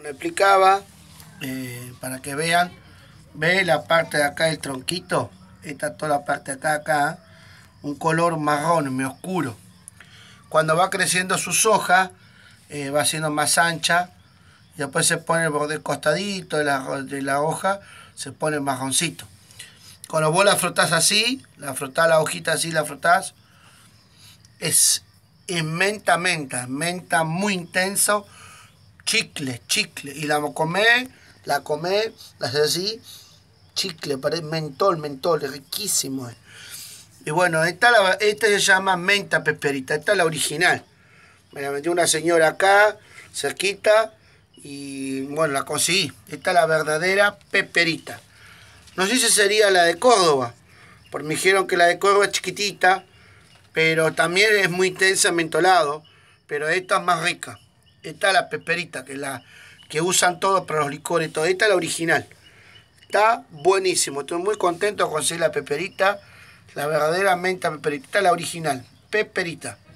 Como explicaba, eh, para que vean, ve la parte de acá del tronquito, esta toda la parte de acá, un color marrón, muy oscuro. Cuando va creciendo sus hojas, eh, va siendo más ancha, y después se pone el borde costadito de la, hoja, se pone marroncito. Cuando vos la frotás así, la frotás la hojita así, la frotás, es, es menta, menta, menta muy intenso, chicle, chicle. Y la comé, la comé, la sé así, chicle, mentol, mentol, riquísimo. Y bueno, esta, esta se llama menta peperita, esta es la original. Me la vendió una señora acá, cerquita, y bueno, la conseguí. Esta es la verdadera peperita. No sé si sería la de Córdoba, porque me dijeron que la de Córdoba es chiquitita, pero también es muy tensa mentolado, pero esta es más rica está la peperita, que la que usan todos para los licores todo. Esta es la original. Está buenísimo. Estoy muy contento de conseguir la peperita. La verdadera menta peperita. Esta es la original. Peperita.